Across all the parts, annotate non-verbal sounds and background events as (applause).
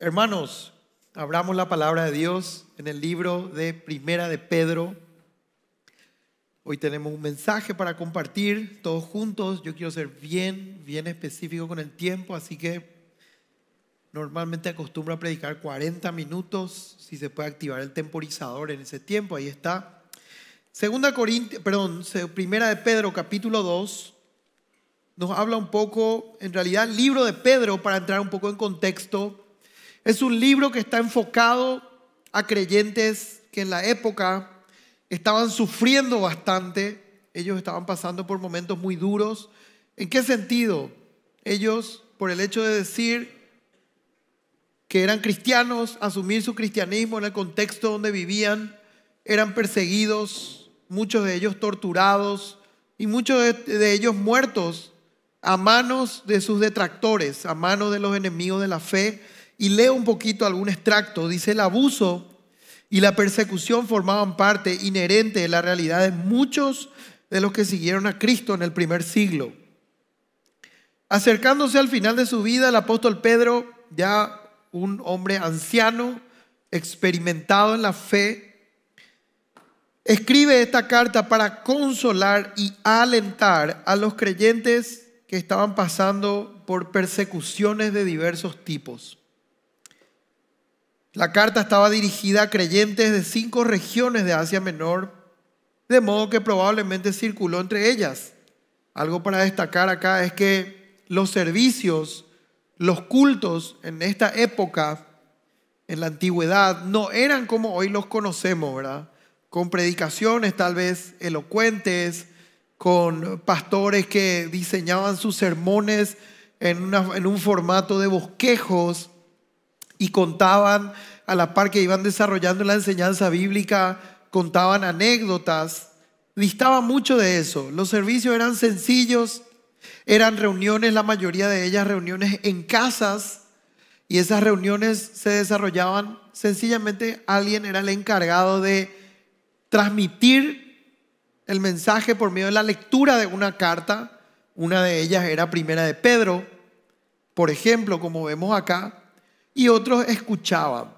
Hermanos, abramos la palabra de Dios en el libro de Primera de Pedro. Hoy tenemos un mensaje para compartir todos juntos. Yo quiero ser bien, bien específico con el tiempo, así que normalmente acostumbro a predicar 40 minutos, si se puede activar el temporizador en ese tiempo, ahí está. Segunda perdón, Primera de Pedro capítulo 2 nos habla un poco, en realidad el libro de Pedro, para entrar un poco en contexto, es un libro que está enfocado a creyentes que en la época estaban sufriendo bastante, ellos estaban pasando por momentos muy duros. ¿En qué sentido? Ellos, por el hecho de decir que eran cristianos, asumir su cristianismo en el contexto donde vivían, eran perseguidos, muchos de ellos torturados y muchos de, ellos muertos a manos de sus detractores, a manos de los enemigos de la fe. Y leo un poquito algún extracto. Dice, el abuso y la persecución formaban parte inherente de la realidad de muchos de los que siguieron a Cristo en el primer siglo. Acercándose al final de su vida, el apóstol Pedro, ya un hombre anciano, experimentado en la fe, escribe esta carta para consolar y alentar a los creyentes que estaban pasando por persecuciones de diversos tipos. La carta estaba dirigida a creyentes de cinco regiones de Asia Menor, de modo que probablemente circuló entre ellas. Algo para destacar acá es que los servicios, los cultos en esta época, en la antigüedad, no eran como hoy los conocemos, ¿verdad? Con predicaciones tal vez elocuentes, con pastores que diseñaban sus sermones en, en un formato de bosquejos y contaban a la par que iban desarrollando la enseñanza bíblica, contaban anécdotas, distaba mucho de eso. Los servicios eran sencillos, eran reuniones, la mayoría de ellas reuniones en casas, y esas reuniones se desarrollaban sencillamente, alguien era el encargado de transmitir el mensaje por medio de la lectura de una carta. Una de ellas era primera de Pedro, por ejemplo, como vemos acá y otros escuchaban.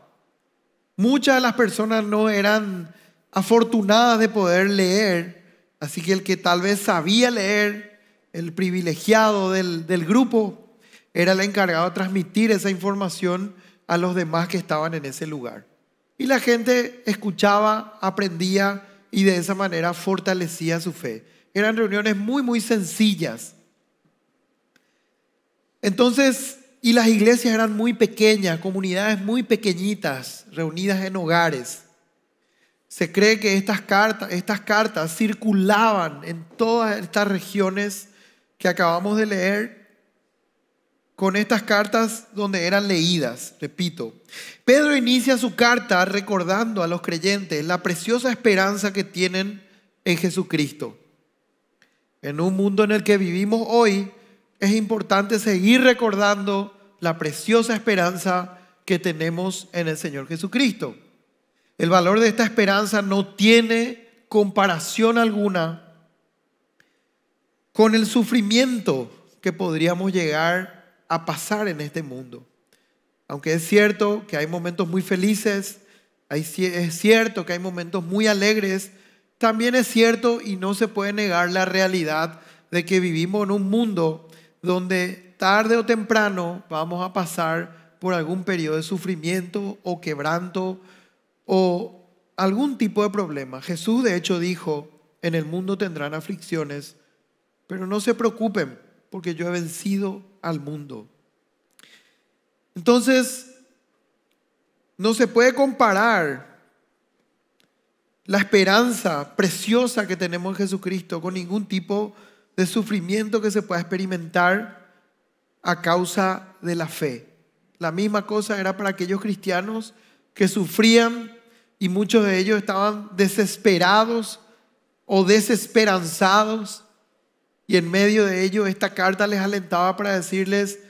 Muchas de las personas no eran afortunadas de poder leer, así que el que tal vez sabía leer, el privilegiado del, del grupo, era el encargado de transmitir esa información a los demás que estaban en ese lugar. Y la gente escuchaba, aprendía y de esa manera fortalecía su fe. Eran reuniones muy, muy sencillas. Entonces, y las iglesias eran muy pequeñas, comunidades muy pequeñitas, reunidas en hogares. Se cree que estas cartas, estas cartas circulaban en todas estas regiones que acabamos de leer con estas cartas donde eran leídas, repito. Pedro inicia su carta recordando a los creyentes la preciosa esperanza que tienen en Jesucristo. En un mundo en el que vivimos hoy, es importante seguir recordando la preciosa esperanza que tenemos en el Señor Jesucristo. El valor de esta esperanza no tiene comparación alguna con el sufrimiento que podríamos llegar a pasar en este mundo. Aunque es cierto que hay momentos muy felices, es cierto que hay momentos muy alegres, también es cierto y no se puede negar la realidad de que vivimos en un mundo donde tarde o temprano vamos a pasar por algún periodo de sufrimiento o quebranto o algún tipo de problema. Jesús de hecho dijo, en el mundo tendrán aflicciones, pero no se preocupen porque yo he vencido al mundo. Entonces, no se puede comparar la esperanza preciosa que tenemos en Jesucristo con ningún tipo de de sufrimiento que se pueda experimentar a causa de la fe. La misma cosa era para aquellos cristianos que sufrían y muchos de ellos estaban desesperados o desesperanzados. Y en medio de ello esta carta les alentaba para decirles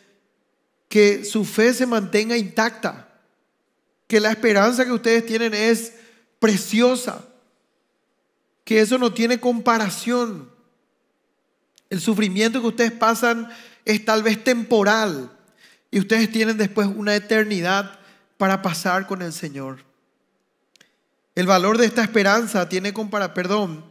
que su fe se mantenga intacta, que la esperanza que ustedes tienen es preciosa, que eso no tiene comparación el sufrimiento que ustedes pasan es tal vez temporal y ustedes tienen después una eternidad para pasar con el Señor. El valor de esta esperanza tiene compara, perdón,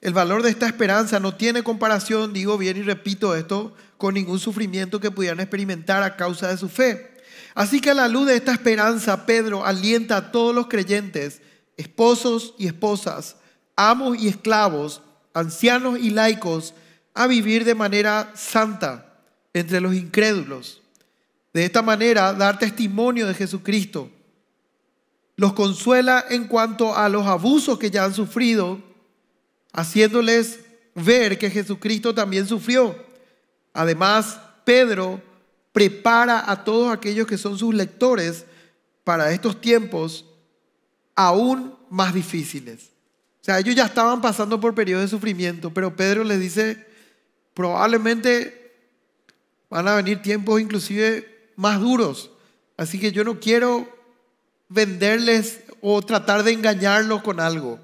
el valor de esta esperanza no tiene comparación, digo bien y repito esto, con ningún sufrimiento que pudieran experimentar a causa de su fe. Así que a la luz de esta esperanza, Pedro alienta a todos los creyentes, esposos y esposas, amos y esclavos, ancianos y laicos, a vivir de manera santa entre los incrédulos. De esta manera, dar testimonio de Jesucristo. Los consuela en cuanto a los abusos que ya han sufrido, haciéndoles ver que Jesucristo también sufrió. Además, Pedro prepara a todos aquellos que son sus lectores para estos tiempos aún más difíciles. O sea, ellos ya estaban pasando por periodos de sufrimiento, pero Pedro les dice, probablemente van a venir tiempos inclusive más duros. Así que yo no quiero venderles o tratar de engañarlos con algo.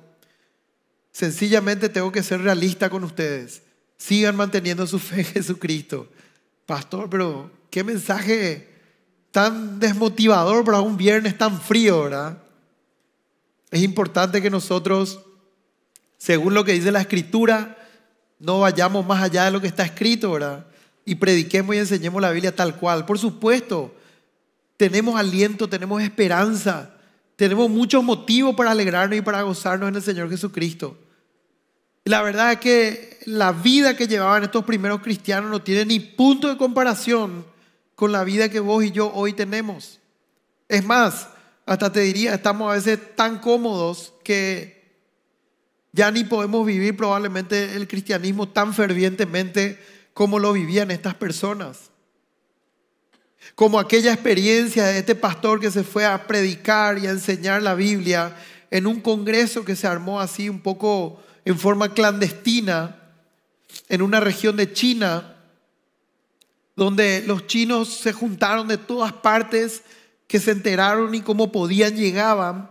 Sencillamente tengo que ser realista con ustedes. Sigan manteniendo su fe en (laughs) Jesucristo. Pastor, pero qué mensaje tan desmotivador para un viernes tan frío, ¿verdad? Es importante que nosotros, según lo que dice la Escritura, no vayamos más allá de lo que está escrito, ¿verdad? Y prediquemos y enseñemos la Biblia tal cual. Por supuesto, tenemos aliento, tenemos esperanza, tenemos muchos motivos para alegrarnos y para gozarnos en el Señor Jesucristo. la verdad es que la vida que llevaban estos primeros cristianos no tiene ni punto de comparación con la vida que vos y yo hoy tenemos. Es más, hasta te diría, estamos a veces tan cómodos que ya ni podemos vivir probablemente el cristianismo tan fervientemente como lo vivían estas personas. Como aquella experiencia de este pastor que se fue a predicar y a enseñar la Biblia en un congreso que se armó así un poco en forma clandestina en una región de China donde los chinos se juntaron de todas partes que se enteraron y cómo podían llegaban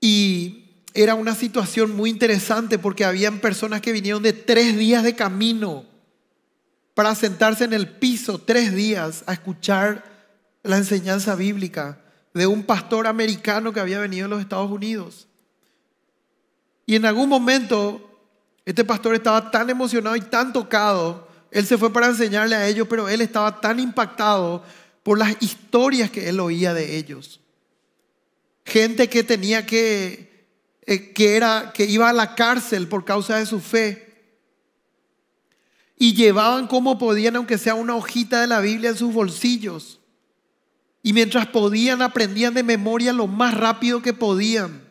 y era una situación muy interesante porque habían personas que vinieron de tres días de camino para sentarse en el piso, tres días, a escuchar la enseñanza bíblica de un pastor americano que había venido a los Estados Unidos. Y en algún momento, este pastor estaba tan emocionado y tan tocado, él se fue para enseñarle a ellos, pero él estaba tan impactado por las historias que él oía de ellos. Gente que tenía que eh, que, era, que iba a la cárcel por causa de su fe. Y llevaban como podían, aunque sea una hojita de la Biblia en sus bolsillos. Y mientras podían, aprendían de memoria lo más rápido que podían.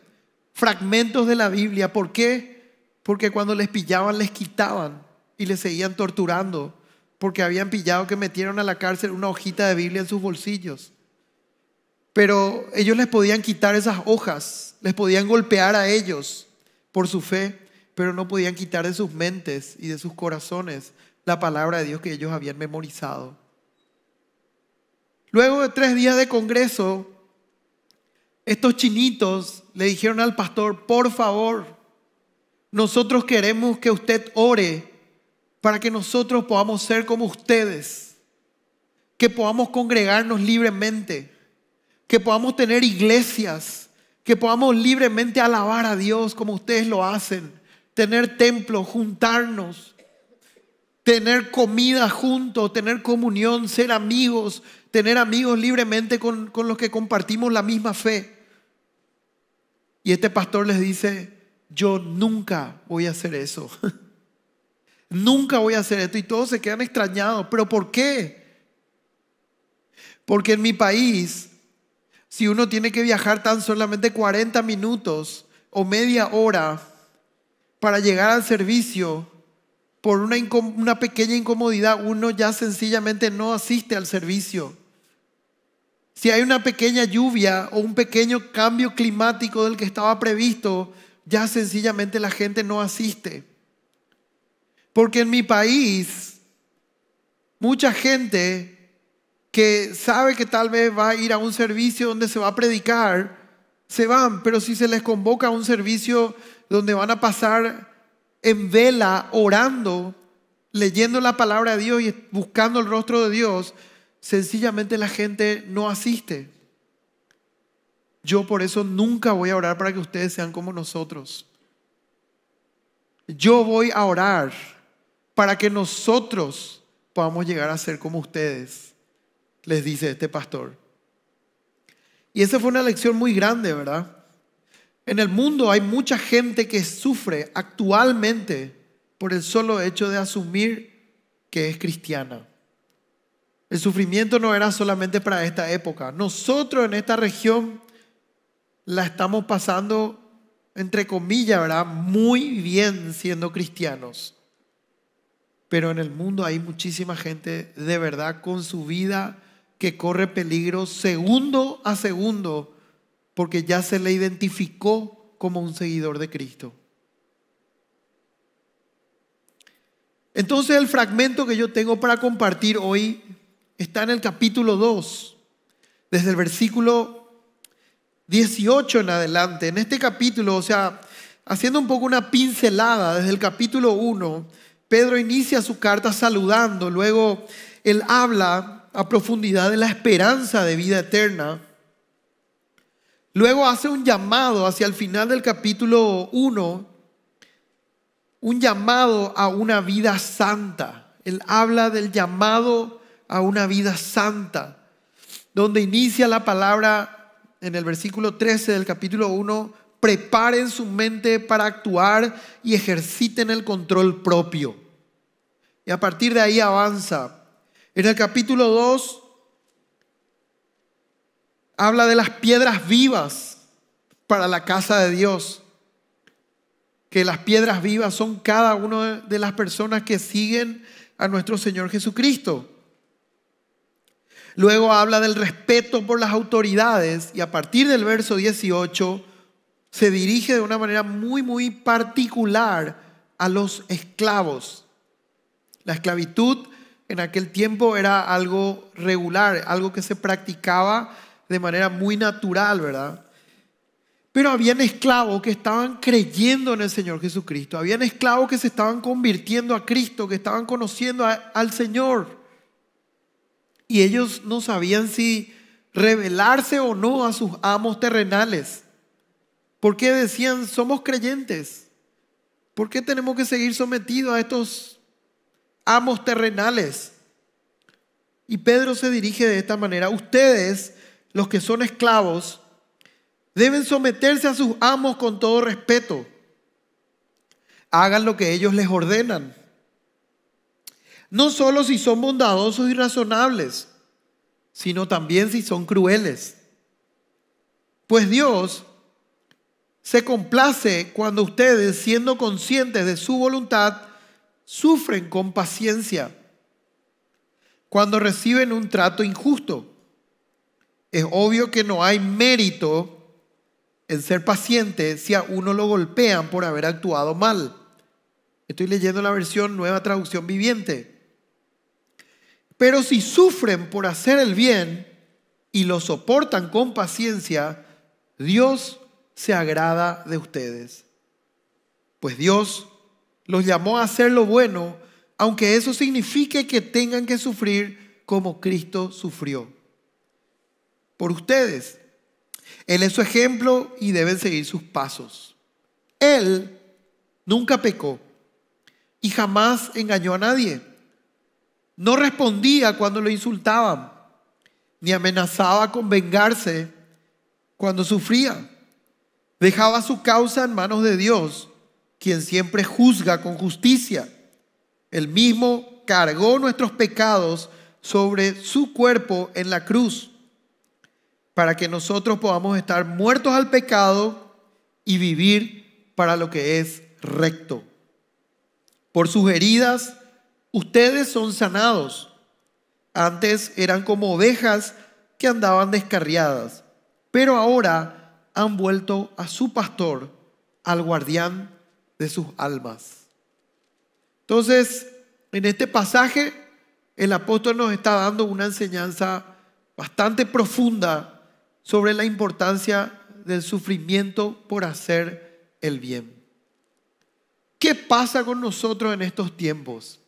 Fragmentos de la Biblia. ¿Por qué? Porque cuando les pillaban, les quitaban y les seguían torturando. Porque habían pillado que metieron a la cárcel una hojita de Biblia en sus bolsillos. Pero ellos les podían quitar esas hojas, les podían golpear a ellos por su fe, pero no podían quitar de sus mentes y de sus corazones la palabra de Dios que ellos habían memorizado. Luego de tres días de congreso, estos chinitos le dijeron al pastor, por favor, nosotros queremos que usted ore para que nosotros podamos ser como ustedes, que podamos congregarnos libremente que podamos tener iglesias, que podamos libremente alabar a Dios como ustedes lo hacen, tener templos, juntarnos, tener comida juntos, tener comunión, ser amigos, tener amigos libremente con, con los que compartimos la misma fe. Y este pastor les dice, yo nunca voy a hacer eso. (laughs) nunca voy a hacer esto. Y todos se quedan extrañados. ¿Pero por qué? Porque en mi país si uno tiene que viajar tan solamente 40 minutos o media hora para llegar al servicio, por una, una pequeña incomodidad uno ya sencillamente no asiste al servicio. Si hay una pequeña lluvia o un pequeño cambio climático del que estaba previsto, ya sencillamente la gente no asiste. Porque en mi país, mucha gente que sabe que tal vez va a ir a un servicio donde se va a predicar, se van, pero si se les convoca a un servicio donde van a pasar en vela, orando, leyendo la palabra de Dios y buscando el rostro de Dios, sencillamente la gente no asiste. Yo por eso nunca voy a orar para que ustedes sean como nosotros. Yo voy a orar para que nosotros podamos llegar a ser como ustedes les dice este pastor. Y esa fue una lección muy grande, ¿verdad? En el mundo hay mucha gente que sufre actualmente por el solo hecho de asumir que es cristiana. El sufrimiento no era solamente para esta época. Nosotros en esta región la estamos pasando, entre comillas, ¿verdad? Muy bien siendo cristianos. Pero en el mundo hay muchísima gente de verdad con su vida que corre peligro segundo a segundo porque ya se le identificó como un seguidor de Cristo. Entonces el fragmento que yo tengo para compartir hoy está en el capítulo 2, desde el versículo 18 en adelante. En este capítulo, o sea, haciendo un poco una pincelada desde el capítulo 1, Pedro inicia su carta saludando, luego él habla a profundidad de la esperanza de vida eterna. Luego hace un llamado hacia el final del capítulo 1, un llamado a una vida santa. Él habla del llamado a una vida santa, donde inicia la palabra en el versículo 13 del capítulo 1, preparen su mente para actuar y ejerciten el control propio. Y a partir de ahí avanza en el capítulo 2 habla de las piedras vivas para la casa de Dios. Que las piedras vivas son cada una de las personas que siguen a nuestro Señor Jesucristo. Luego habla del respeto por las autoridades y a partir del verso 18 se dirige de una manera muy, muy particular a los esclavos. La esclavitud en aquel tiempo era algo regular, algo que se practicaba de manera muy natural, ¿verdad? Pero habían esclavos que estaban creyendo en el Señor Jesucristo, habían esclavos que se estaban convirtiendo a Cristo, que estaban conociendo al Señor. Y ellos no sabían si rebelarse o no a sus amos terrenales. ¿Por qué decían, somos creyentes. ¿Por qué tenemos que seguir sometidos a estos amos terrenales. Y Pedro se dirige de esta manera, ustedes, los que son esclavos, deben someterse a sus amos con todo respeto. Hagan lo que ellos les ordenan. No solo si son bondadosos y razonables, sino también si son crueles. Pues Dios se complace cuando ustedes, siendo conscientes de su voluntad, sufren con paciencia cuando reciben un trato injusto. Es obvio que no hay mérito en ser paciente si a uno lo golpean por haber actuado mal. Estoy leyendo la versión nueva traducción viviente. Pero si sufren por hacer el bien y lo soportan con paciencia, Dios se agrada de ustedes. Pues Dios los llamó a hacer lo bueno, aunque eso signifique que tengan que sufrir como Cristo sufrió. Por ustedes. Él es su ejemplo y deben seguir sus pasos. Él nunca pecó y jamás engañó a nadie. No respondía cuando lo insultaban, ni amenazaba con vengarse cuando sufría. Dejaba su causa en manos de Dios quien siempre juzga con justicia. El mismo cargó nuestros pecados sobre su cuerpo en la cruz, para que nosotros podamos estar muertos al pecado y vivir para lo que es recto. Por sus heridas, ustedes son sanados. Antes eran como ovejas que andaban descarriadas, pero ahora han vuelto a su pastor, al guardián de sus almas. Entonces, en este pasaje, el apóstol nos está dando una enseñanza bastante profunda sobre la importancia del sufrimiento por hacer el bien. ¿Qué pasa con nosotros en estos tiempos?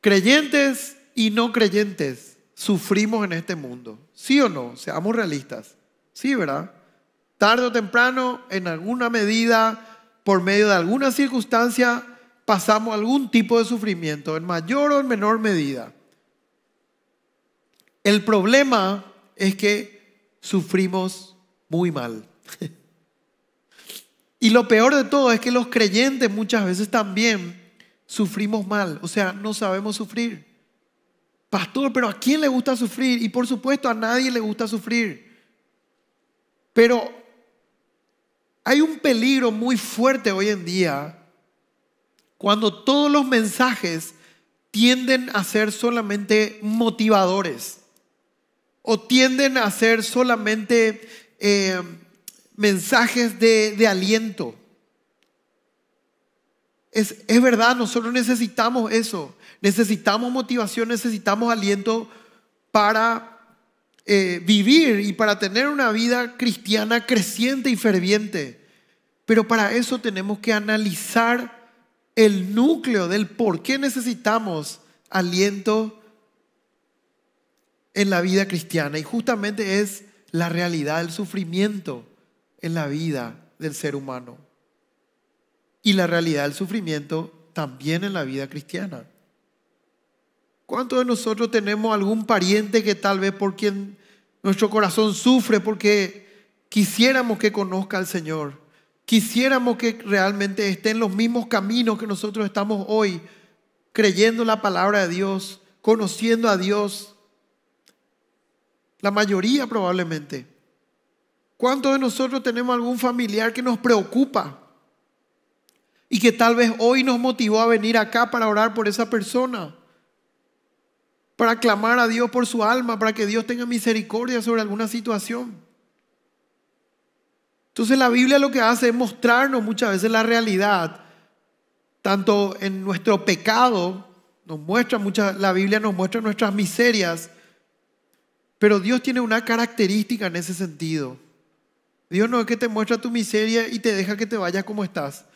Creyentes y no creyentes sufrimos en este mundo, ¿sí o no? Seamos realistas, ¿sí, verdad? Tarde o temprano, en alguna medida, por medio de alguna circunstancia pasamos algún tipo de sufrimiento, en mayor o en menor medida. El problema es que sufrimos muy mal. (laughs) Y lo peor de todo es que los creyentes muchas veces también sufrimos mal, o sea, no sabemos sufrir. Pastor, pero ¿a quién le gusta sufrir? Y por supuesto a nadie le gusta sufrir. Pero hay un peligro muy fuerte hoy en día cuando todos los mensajes tienden a ser solamente motivadores o tienden a ser solamente eh, mensajes de, aliento. Es, es, verdad, nosotros necesitamos eso. Necesitamos motivación, necesitamos aliento para eh, vivir y para tener una vida cristiana creciente y ferviente. Pero para eso tenemos que analizar el núcleo del por qué necesitamos aliento en la vida cristiana. Y justamente es la realidad del sufrimiento en la vida del ser humano. Y la realidad del sufrimiento también en la vida cristiana. ¿Cuántos de nosotros tenemos algún pariente que tal vez por quien nuestro corazón sufre porque quisiéramos que conozca al Señor? Quisiéramos que realmente esté en los mismos caminos que nosotros estamos hoy, creyendo la palabra de Dios, conociendo a Dios. La mayoría probablemente. ¿Cuántos de nosotros tenemos algún familiar que nos preocupa y que tal vez hoy nos motivó a venir acá para orar por esa persona? para clamar a Dios por su alma, para que Dios tenga misericordia sobre alguna situación. Entonces la Biblia lo que hace es mostrarnos muchas veces la realidad, tanto en nuestro pecado, nos muestra muchas, la Biblia nos muestra nuestras miserias, pero Dios tiene una característica en ese sentido. Dios no es que te muestra tu miseria y te deja que te vayas como estás,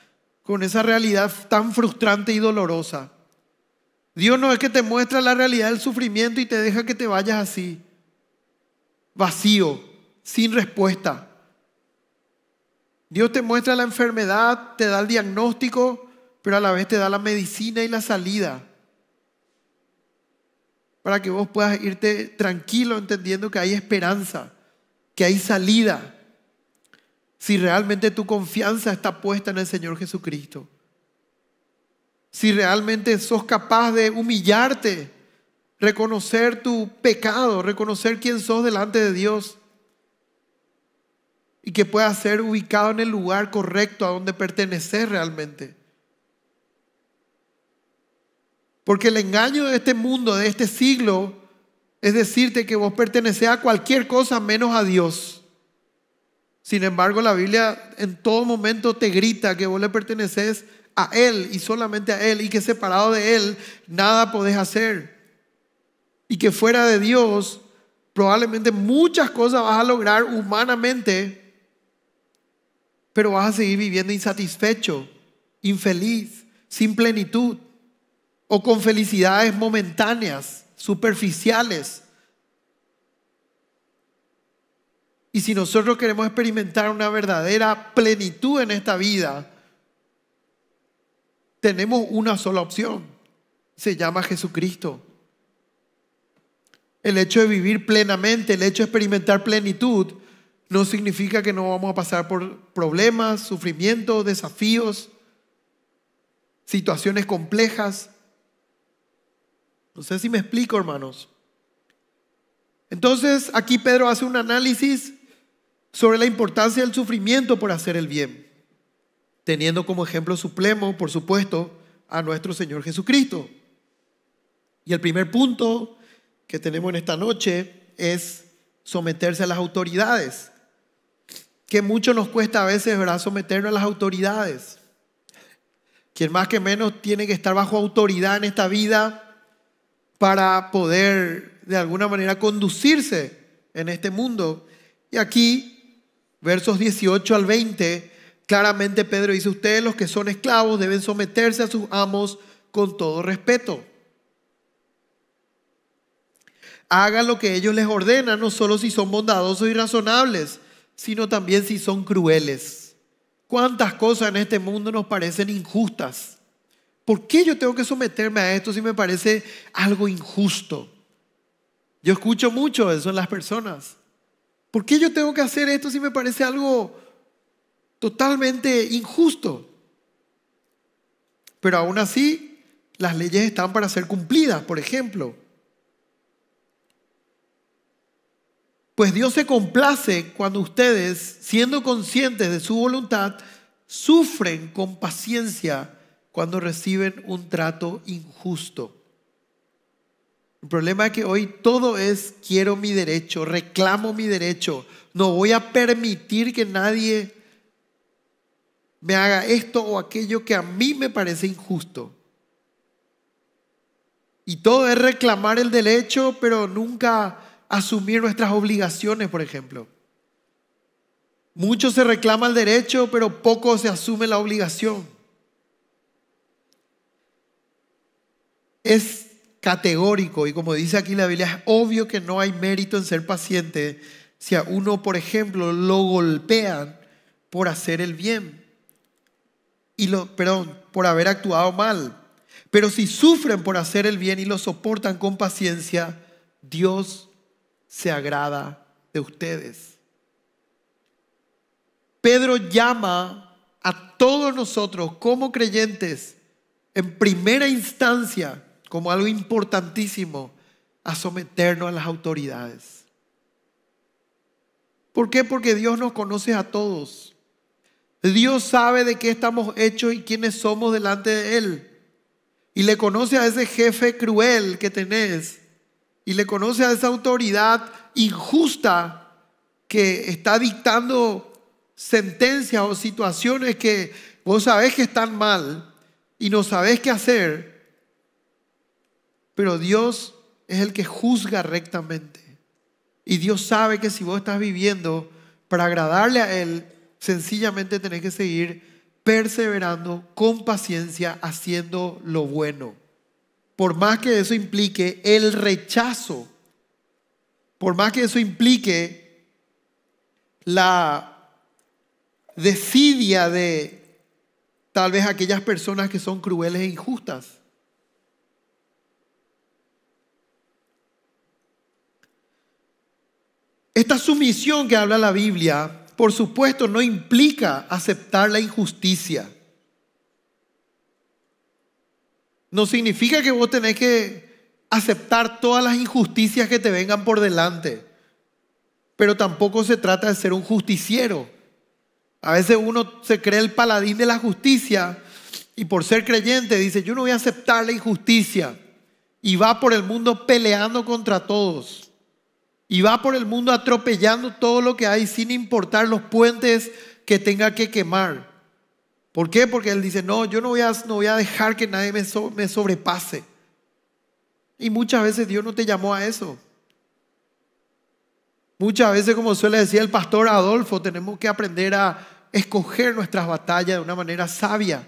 con esa realidad tan frustrante y dolorosa. Dios no es que te muestra la realidad del sufrimiento y te deja que te vayas así, vacío, sin respuesta. Dios te muestra la enfermedad, te da el diagnóstico, pero a la vez te da la medicina y la salida. Para que vos puedas irte tranquilo entendiendo que hay esperanza, que hay salida, si realmente tu confianza está puesta en el Señor Jesucristo si realmente sos capaz de humillarte, reconocer tu pecado, reconocer quién sos delante de Dios y que puedas ser ubicado en el lugar correcto a donde perteneces realmente. Porque el engaño de este mundo, de este siglo, es decirte que vos perteneces a cualquier cosa menos a Dios. Sin embargo, la Biblia en todo momento te grita que vos le perteneces a a Él y solamente a Él y que separado de Él nada podés hacer. Y que fuera de Dios probablemente muchas cosas vas a lograr humanamente, pero vas a seguir viviendo insatisfecho, infeliz, sin plenitud o con felicidades momentáneas, superficiales. Y si nosotros queremos experimentar una verdadera plenitud en esta vida, tenemos una sola opción. Se llama Jesucristo. El hecho de vivir plenamente, el hecho de experimentar plenitud, no significa que no vamos a pasar por problemas, sufrimientos, desafíos, situaciones complejas. No sé si me explico, hermanos. Entonces, aquí Pedro hace un análisis sobre la importancia del sufrimiento por hacer el bien teniendo como ejemplo supremo, por supuesto, a nuestro Señor Jesucristo. Y el primer punto que tenemos en esta noche es someterse a las autoridades. Que mucho nos cuesta a veces, ¿verdad? Someternos a las autoridades. Quien más que menos tiene que estar bajo autoridad en esta vida para poder de alguna manera conducirse en este mundo. Y aquí, versos 18 al 20, Claramente Pedro dice, ustedes los que son esclavos deben someterse a sus amos con todo respeto. Hagan lo que ellos les ordenan, no solo si son bondadosos y razonables, sino también si son crueles. ¿Cuántas cosas en este mundo nos parecen injustas? ¿Por qué yo tengo que someterme a esto si me parece algo injusto? Yo escucho mucho eso en las personas. ¿Por qué yo tengo que hacer esto si me parece algo totalmente injusto. Pero aún así, las leyes están para ser cumplidas, por ejemplo. Pues Dios se complace cuando ustedes, siendo conscientes de su voluntad, sufren con paciencia cuando reciben un trato injusto. El problema es que hoy todo es quiero mi derecho, reclamo mi derecho, no voy a permitir que nadie me haga esto o aquello que a mí me parece injusto. Y todo es reclamar el derecho, pero nunca asumir nuestras obligaciones, por ejemplo. Mucho se reclama el derecho, pero poco se asume la obligación. Es categórico y como dice aquí la Biblia, es obvio que no hay mérito en ser paciente si a uno, por ejemplo, lo golpean por hacer el bien y lo, perdón, por haber actuado mal. Pero si sufren por hacer el bien y lo soportan con paciencia, Dios se agrada de ustedes. Pedro llama a todos nosotros como creyentes, en primera instancia, como algo importantísimo, a someternos a las autoridades. ¿Por qué? Porque Dios nos conoce a todos. Dios sabe de qué estamos hechos y quiénes somos delante de Él. Y le conoce a ese jefe cruel que tenés. Y le conoce a esa autoridad injusta que está dictando sentencias o situaciones que vos sabés que están mal y no sabés qué hacer. Pero Dios es el que juzga rectamente. Y Dios sabe que si vos estás viviendo para agradarle a Él, sencillamente tenés que seguir perseverando con paciencia haciendo lo bueno. Por más que eso implique el rechazo, por más que eso implique la desidia de tal vez aquellas personas que son crueles e injustas. Esta sumisión que habla la Biblia por supuesto, no implica aceptar la injusticia. No significa que vos tenés que aceptar todas las injusticias que te vengan por delante. Pero tampoco se trata de ser un justiciero. A veces uno se cree el paladín de la justicia y por ser creyente dice, yo no voy a aceptar la injusticia. Y va por el mundo peleando contra todos y va por el mundo atropellando todo lo que hay sin importar los puentes que tenga que quemar. ¿Por qué? Porque él dice, no, yo no voy a, no voy a dejar que nadie me, me sobrepase. Y muchas veces Dios no te llamó a eso. Muchas veces, como suele decir el pastor Adolfo, tenemos que aprender a escoger nuestras batallas de una manera sabia.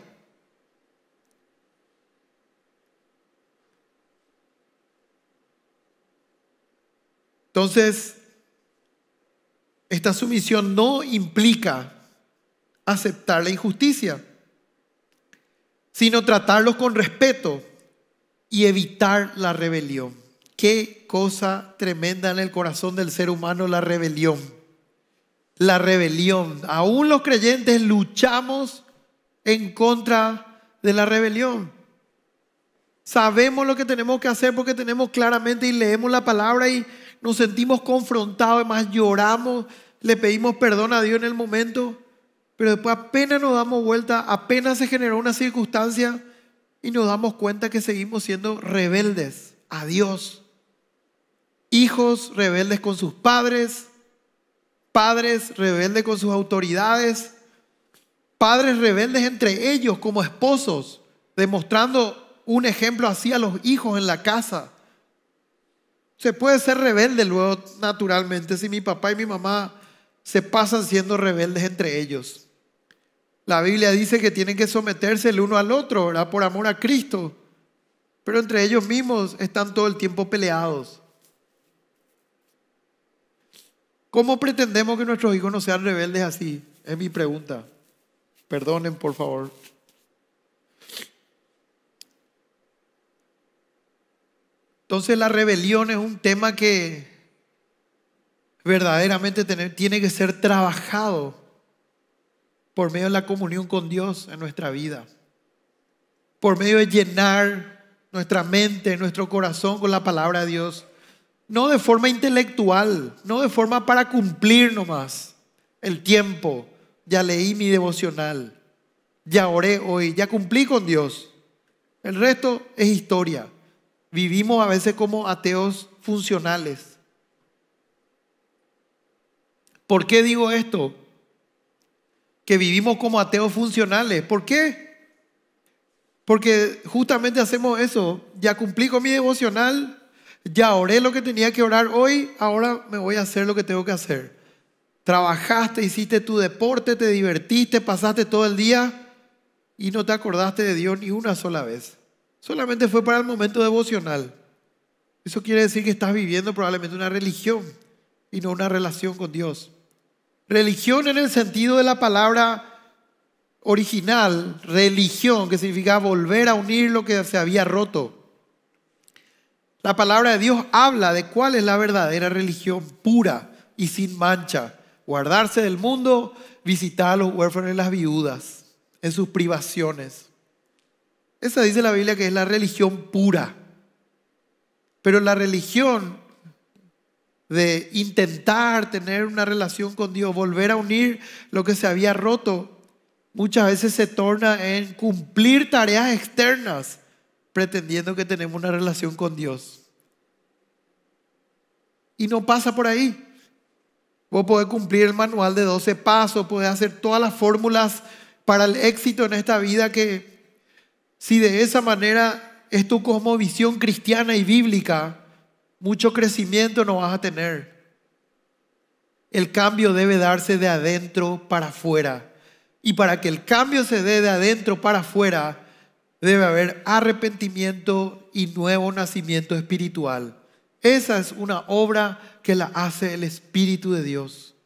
Entonces, esta sumisión no implica aceptar la injusticia, sino tratarlos con respeto y evitar la rebelión. Qué cosa tremenda en el corazón del ser humano la rebelión. La rebelión. Aún los creyentes luchamos en contra de la rebelión. Sabemos lo que tenemos que hacer porque tenemos claramente y leemos la palabra y nos sentimos confrontados, además lloramos, le pedimos perdón a Dios en el momento, pero después apenas nos damos vuelta, apenas se generó una circunstancia y nos damos cuenta que seguimos siendo rebeldes a Dios. Hijos rebeldes con sus padres, padres rebeldes con sus autoridades, padres rebeldes entre ellos como esposos, demostrando un ejemplo así a los hijos en la casa. Se puede ser rebelde luego naturalmente si mi papá y mi mamá se pasan siendo rebeldes entre ellos. La Biblia dice que tienen que someterse el uno al otro, ¿verdad? Por amor a Cristo. Pero entre ellos mismos están todo el tiempo peleados. ¿Cómo pretendemos que nuestros hijos no sean rebeldes así? Es mi pregunta. Perdonen, por favor. Entonces la rebelión es un tema que verdaderamente tiene que ser trabajado por medio de la comunión con Dios en nuestra vida, por medio de llenar nuestra mente, nuestro corazón con la palabra de Dios, no de forma intelectual, no de forma para cumplir nomás el tiempo, ya leí mi devocional, ya oré hoy, ya cumplí con Dios, el resto es historia. Vivimos a veces como ateos funcionales. ¿Por qué digo esto? Que vivimos como ateos funcionales. ¿Por qué? Porque justamente hacemos eso. Ya cumplí con mi devocional, ya oré lo que tenía que orar hoy, ahora me voy a hacer lo que tengo que hacer. Trabajaste, hiciste tu deporte, te divertiste, pasaste todo el día y no te acordaste de Dios ni una sola vez. Solamente fue para el momento devocional. Eso quiere decir que estás viviendo probablemente una religión y no una relación con Dios. Religión en el sentido de la palabra original, religión, que significa volver a unir lo que se había roto. La palabra de Dios habla de cuál es la verdadera religión pura y sin mancha. Guardarse del mundo, visitar a los huérfanos y las viudas en sus privaciones. Esa dice la Biblia que es la religión pura. Pero la religión de intentar tener una relación con Dios, volver a unir lo que se había roto, muchas veces se torna en cumplir tareas externas, pretendiendo que tenemos una relación con Dios. Y no pasa por ahí. Vos podés cumplir el manual de 12 pasos, podés hacer todas las fórmulas para el éxito en esta vida que si de esa manera es tu cosmovisión cristiana y bíblica, mucho crecimiento no vas a tener. El cambio debe darse de adentro para afuera. Y para que el cambio se dé de adentro para afuera, debe haber arrepentimiento y nuevo nacimiento espiritual. Esa es una obra que la hace el Espíritu de Dios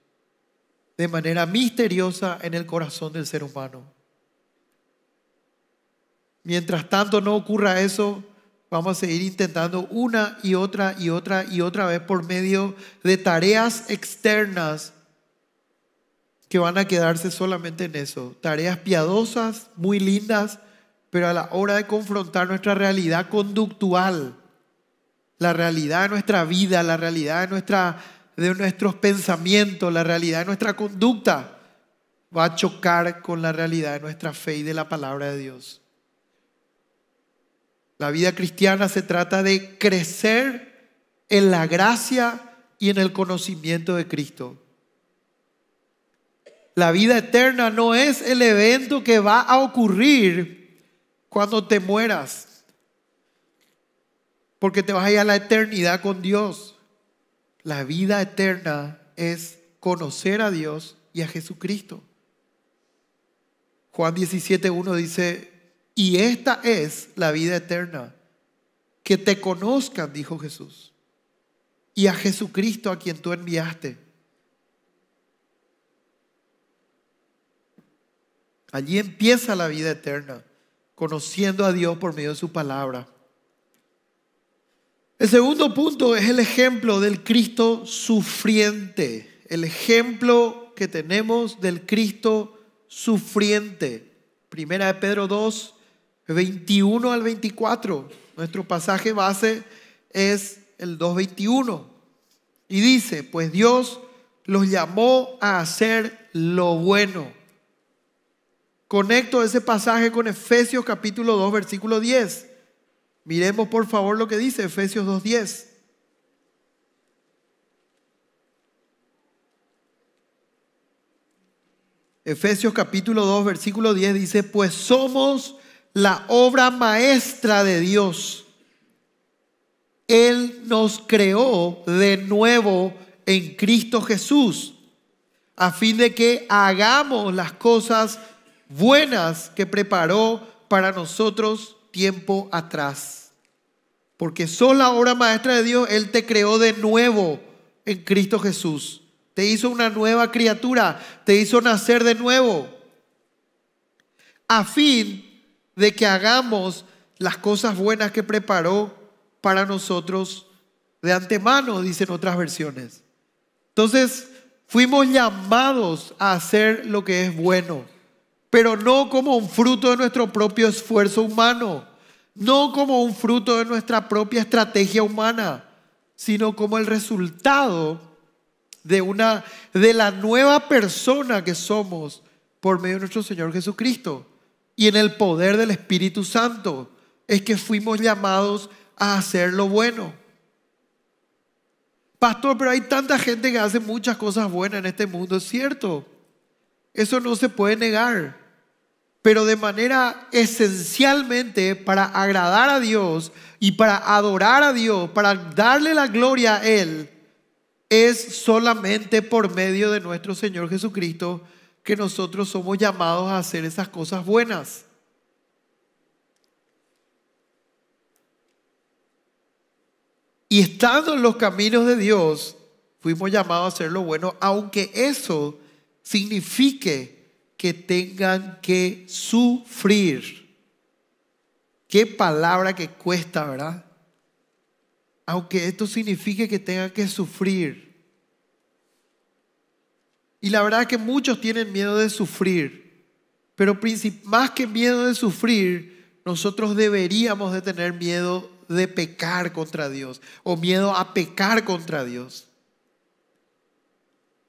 de manera misteriosa en el corazón del ser humano. Mientras tanto no ocurra eso, vamos a seguir intentando una y otra y otra y otra vez por medio de tareas externas que van a quedarse solamente en eso. Tareas piadosas, muy lindas, pero a la hora de confrontar nuestra realidad conductual, la realidad de nuestra vida, la realidad de, nuestra, de nuestros pensamientos, la realidad de nuestra conducta, va a chocar con la realidad de nuestra fe y de la palabra de Dios. La vida cristiana se trata de crecer en la gracia y en el conocimiento de Cristo. La vida eterna no es el evento que va a ocurrir cuando te mueras, porque te vas a ir a la eternidad con Dios. La vida eterna es conocer a Dios y a Jesucristo. Juan 17.1 dice, y esta es la vida eterna. Que te conozcan, dijo Jesús. Y a Jesucristo a quien tú enviaste. Allí empieza la vida eterna, conociendo a Dios por medio de su palabra. El segundo punto es el ejemplo del Cristo sufriente, el ejemplo que tenemos del Cristo sufriente. Primera de Pedro 2, 21 al 24. Nuestro pasaje base es el 2.21. Y dice, pues Dios los llamó a hacer lo bueno. Conecto ese pasaje con Efesios capítulo 2, versículo 10. Miremos por favor lo que dice Efesios 2.10. Efesios capítulo 2, versículo 10 dice, pues somos la obra maestra de Dios. Él nos creó de nuevo en Cristo Jesús, a fin de que hagamos las cosas buenas que preparó para nosotros tiempo atrás. Porque sos la obra maestra de Dios, Él te creó de nuevo en Cristo Jesús. Te hizo una nueva criatura, te hizo nacer de nuevo. A fin de que hagamos las cosas buenas que preparó para nosotros de antemano, dicen otras versiones. Entonces, fuimos llamados a hacer lo que es bueno, pero no como un fruto de nuestro propio esfuerzo humano, no como un fruto de nuestra propia estrategia humana, sino como el resultado de una de la nueva persona que somos por medio de nuestro Señor Jesucristo y en el poder del Espíritu Santo es que fuimos llamados a hacer lo bueno. Pastor, pero hay tanta gente que hace muchas cosas buenas en este mundo, es cierto. Eso no se puede negar. Pero de manera esencialmente para agradar a Dios y para adorar a Dios, para darle la gloria a Él, es solamente por medio de nuestro Señor Jesucristo que nosotros somos llamados a hacer esas cosas buenas. Y estando en los caminos de Dios, fuimos llamados a hacer lo bueno, aunque eso signifique que tengan que sufrir. Qué palabra que cuesta, ¿verdad? Aunque esto signifique que tengan que sufrir. Y la verdad que muchos tienen miedo de sufrir, pero más que miedo de sufrir, nosotros deberíamos de tener miedo de pecar contra Dios o miedo a pecar contra Dios.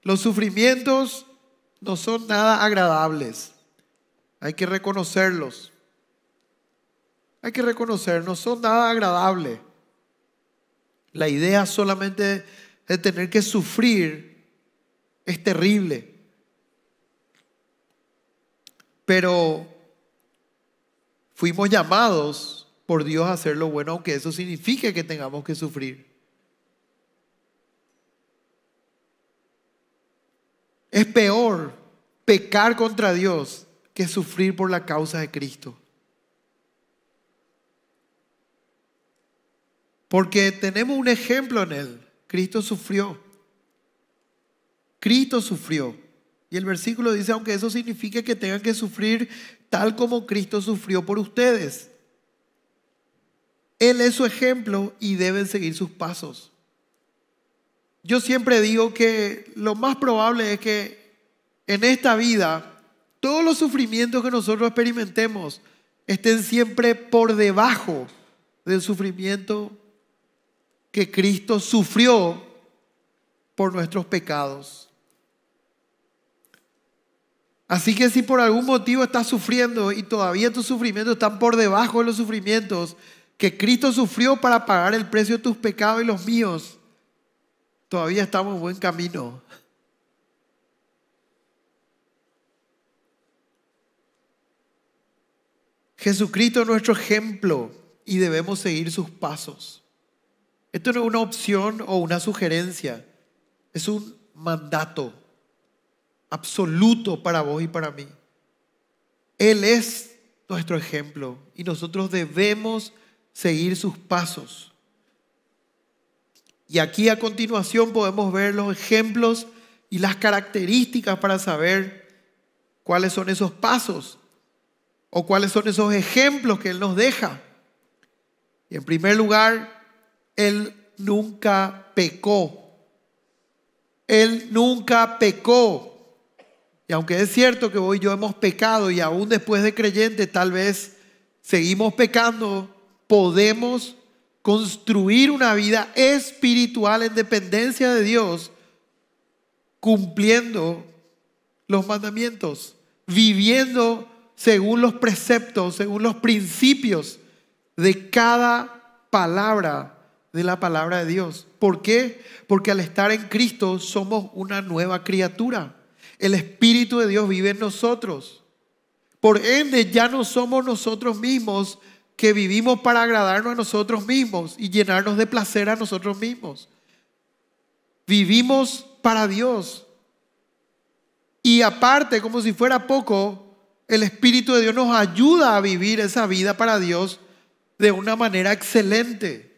Los sufrimientos no son nada agradables. Hay que reconocerlos. Hay que reconocer, no son nada agradables. La idea solamente de tener que sufrir es terrible. Pero fuimos llamados por Dios a hacer lo bueno, aunque eso signifique que tengamos que sufrir. Es peor pecar contra Dios que sufrir por la causa de Cristo. Porque tenemos un ejemplo en Él. Cristo sufrió. Cristo sufrió. Y el versículo dice, aunque eso signifique que tengan que sufrir tal como Cristo sufrió por ustedes. Él es su ejemplo y deben seguir sus pasos. Yo siempre digo que lo más probable es que en esta vida todos los sufrimientos que nosotros experimentemos estén siempre por debajo del sufrimiento que Cristo sufrió por nuestros pecados. Así que si por algún motivo estás sufriendo y todavía tus sufrimientos están por debajo de los sufrimientos que Cristo sufrió para pagar el precio de tus pecados y los míos, todavía estamos en buen camino. Jesucristo es nuestro ejemplo y debemos seguir sus pasos. Esto no es una opción o una sugerencia, es un mandato absoluto para vos y para mí. Él es nuestro ejemplo y nosotros debemos seguir sus pasos. Y aquí a continuación podemos ver los ejemplos y las características para saber cuáles son esos pasos o cuáles son esos ejemplos que Él nos deja. Y en primer lugar, Él nunca pecó. Él nunca pecó. Y aunque es cierto que hoy yo hemos pecado y aún después de creyente tal vez seguimos pecando, podemos construir una vida espiritual en dependencia de Dios cumpliendo los mandamientos, viviendo según los preceptos, según los principios de cada palabra de la palabra de Dios. ¿Por qué? Porque al estar en Cristo somos una nueva criatura. El Espíritu de Dios vive en nosotros. Por ende, ya no somos nosotros mismos que vivimos para agradarnos a nosotros mismos y llenarnos de placer a nosotros mismos. Vivimos para Dios. Y aparte, como si fuera poco, el Espíritu de Dios nos ayuda a vivir esa vida para Dios de una manera excelente.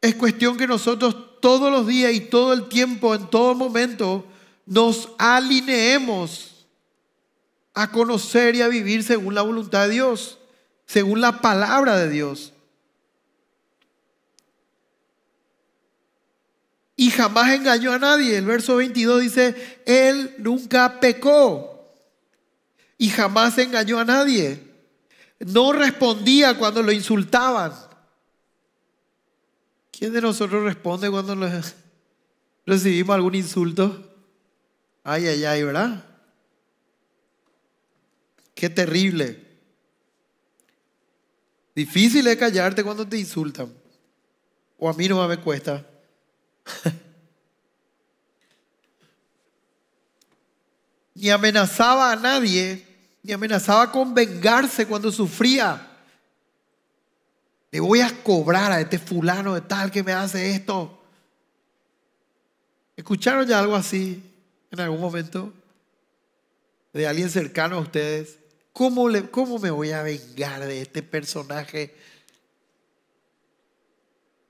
Es cuestión que nosotros todos los días y todo el tiempo, en todo momento, nos alineemos a conocer y a vivir según la voluntad de Dios, según la palabra de Dios. Y jamás engañó a nadie. El verso 22 dice, Él nunca pecó y jamás engañó a nadie. No respondía cuando lo insultaban. ¿Quién de nosotros responde cuando recibimos algún insulto? Ay, ay, ay, ¿verdad? Qué terrible. Difícil es callarte cuando te insultan. O a mí no me cuesta. (laughs) ni amenazaba a nadie, ni amenazaba con vengarse cuando sufría. Le voy a cobrar a este fulano de tal que me hace esto. ¿Escucharon ya algo así en algún momento? De alguien cercano a ustedes. ¿Cómo, cómo me voy a vengar de este personaje?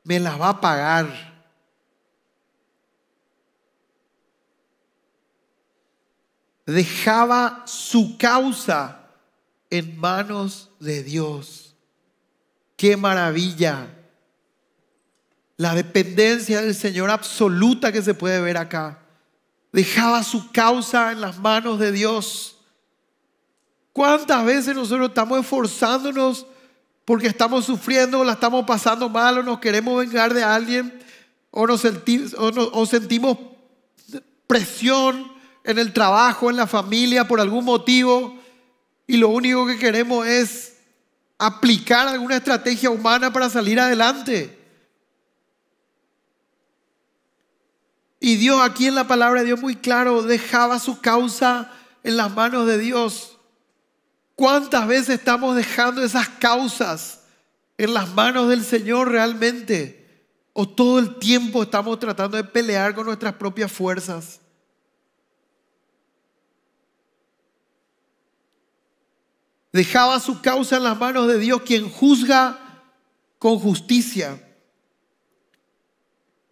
Me la va a pagar. Dejaba su causa en manos de Dios qué maravilla. La dependencia del Señor absoluta que se puede ver acá. Dejaba su causa en las manos de Dios. ¿Cuántas veces nosotros estamos esforzándonos porque estamos sufriendo, la estamos pasando mal o nos queremos vengar de alguien o, nos sentimos presión en el trabajo, en la familia, por algún motivo y lo único que queremos es aplicar alguna estrategia humana para salir adelante. Y Dios aquí en la palabra de Dios muy claro dejaba su causa en las manos de Dios. ¿Cuántas veces estamos dejando esas causas en las manos del Señor realmente? ¿O todo el tiempo estamos tratando de pelear con nuestras propias fuerzas? Dejaba su causa en las manos de Dios, quien juzga con justicia.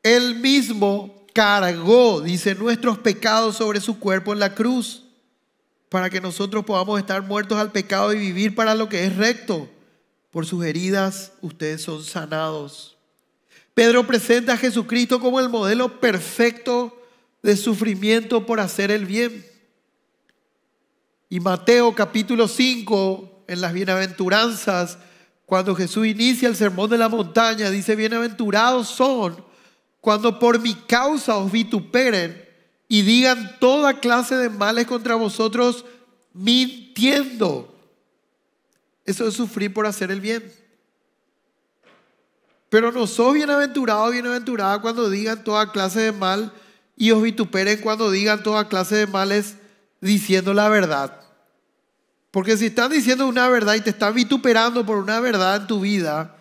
Él mismo cargó, dice, nuestros pecados sobre su cuerpo en la cruz, para que nosotros podamos estar muertos al pecado y vivir para lo que es recto. Por sus heridas ustedes son sanados. Pedro presenta a Jesucristo como el modelo perfecto de sufrimiento por hacer el bien. Y Mateo capítulo 5, en las bienaventuranzas, cuando Jesús inicia el sermón de la montaña, dice, bienaventurados son cuando por mi causa os vituperen y digan toda clase de males contra vosotros, mintiendo. Eso es sufrir por hacer el bien. Pero no sos bienaventurado, bienaventurada cuando digan toda clase de mal y os vituperen cuando digan toda clase de males diciendo la verdad. Porque si están diciendo una verdad y te están vituperando por una verdad en tu vida,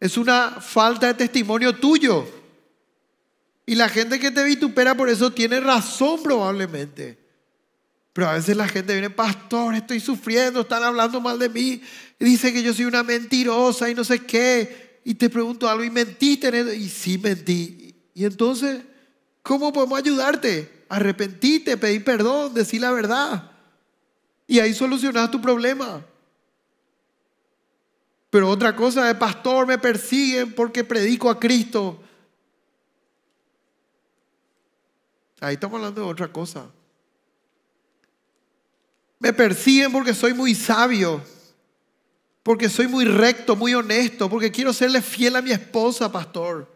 es una falta de testimonio tuyo. Y la gente que te vitupera por eso tiene razón probablemente. Pero a veces la gente viene, pastor, estoy sufriendo, están hablando mal de mí, dicen dice que yo soy una mentirosa y no sé qué. Y te pregunto algo, ¿y mentiste? Y sí mentí. Y entonces, ¿cómo podemos ayudarte? Arrepentite, pedir perdón, decir la verdad. Y ahí solucionas tu problema. Pero otra cosa pastor, me persiguen porque predico a Cristo. Ahí estamos hablando de otra cosa. Me persiguen porque soy muy sabio, porque soy muy recto, muy honesto, porque quiero serle fiel a mi esposa, pastor.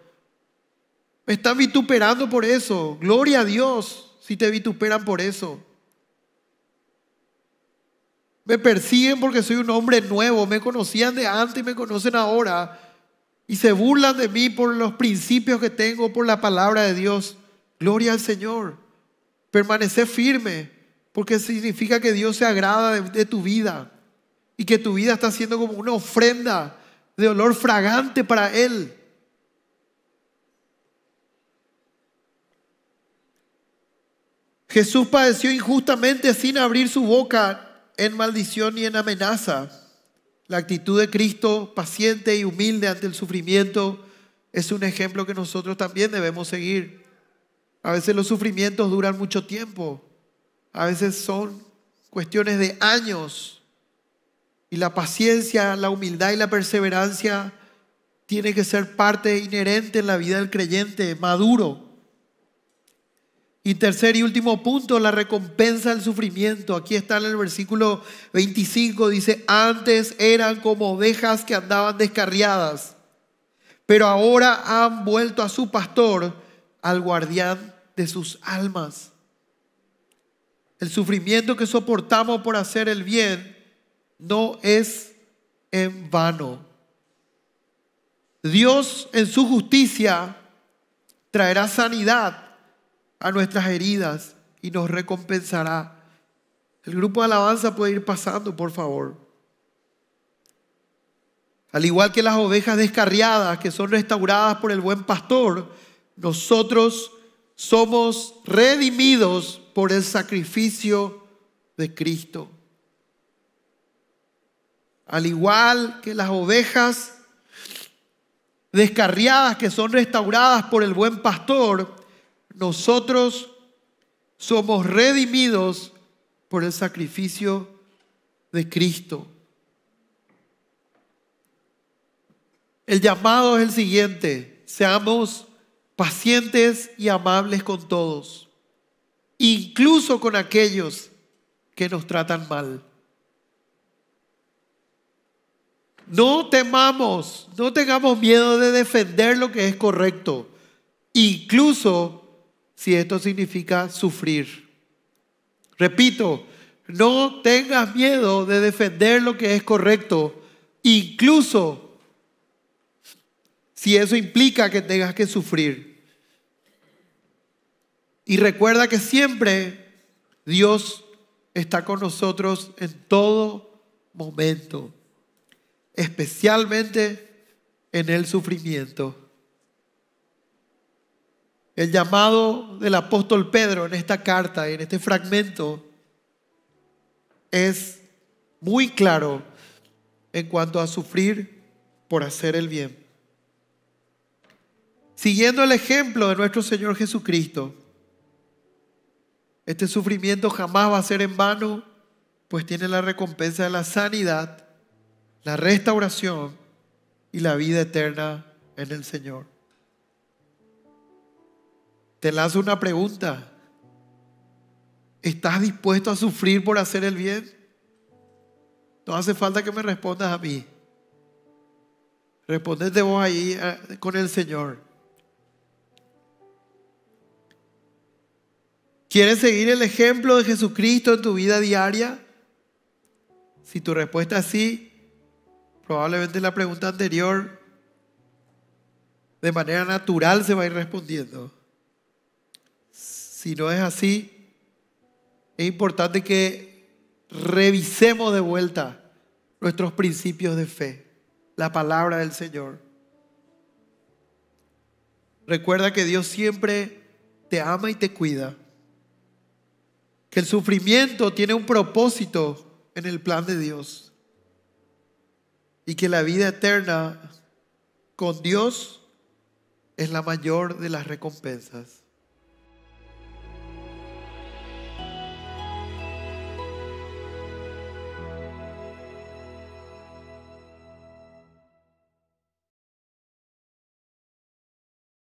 Me están vituperando por eso. Gloria a Dios si te vituperan por eso. Me persiguen porque soy un hombre nuevo. Me conocían de antes y me conocen ahora. Y se burlan de mí por los principios que tengo, por la palabra de Dios. Gloria al Señor. Permanece firme porque significa que Dios se agrada de, de tu vida y que tu vida está siendo como una ofrenda de olor fragante para Él. Jesús padeció injustamente sin abrir su boca en maldición y en amenaza. La actitud de Cristo, paciente y humilde ante el sufrimiento, es un ejemplo que nosotros también debemos seguir. A veces los sufrimientos duran mucho tiempo, a veces son cuestiones de años. Y la paciencia, la humildad y la perseverancia tiene que ser parte inherente en la vida del creyente maduro. Y tercer y último punto, la recompensa del sufrimiento. Aquí está en el versículo 25, dice, antes eran como ovejas que andaban descarriadas, pero ahora han vuelto a su pastor, al guardián de sus almas. El sufrimiento que soportamos por hacer el bien no es en vano. Dios en su justicia traerá sanidad a nuestras heridas y nos recompensará. El grupo de alabanza puede ir pasando, por favor. Al igual que las ovejas descarriadas que son restauradas por el buen pastor, nosotros somos redimidos por el sacrificio de Cristo. Al igual que las ovejas descarriadas que son restauradas por el buen pastor, nosotros somos redimidos por el sacrificio de Cristo. El llamado es el siguiente, seamos pacientes y amables con todos, incluso con aquellos que nos tratan mal. No temamos, no tengamos miedo de defender lo que es correcto, incluso si esto significa sufrir. Repito, no tengas miedo de defender lo que es correcto, incluso si eso implica que tengas que sufrir. Y recuerda que siempre Dios está con nosotros en todo momento, especialmente en el sufrimiento. El llamado del apóstol Pedro en esta carta, en este fragmento, es muy claro en cuanto a sufrir por hacer el bien. Siguiendo el ejemplo de nuestro Señor Jesucristo, este sufrimiento jamás va a ser en vano, pues tiene la recompensa de la sanidad, la restauración y la vida eterna en el Señor te lanzo una pregunta. ¿Estás dispuesto a sufrir por hacer el bien? No hace falta que me respondas a mí. de vos ahí eh, con el Señor. ¿Quieres seguir el ejemplo de Jesucristo en tu vida diaria? Si tu respuesta es sí, probablemente la pregunta anterior de manera natural se va a ir respondiendo. Si no es así, es importante que revisemos de vuelta nuestros principios de fe, la palabra del Señor. Recuerda que Dios siempre te ama y te cuida. Que el sufrimiento tiene un propósito en el plan de Dios. Y que la vida eterna con Dios es la mayor de las recompensas.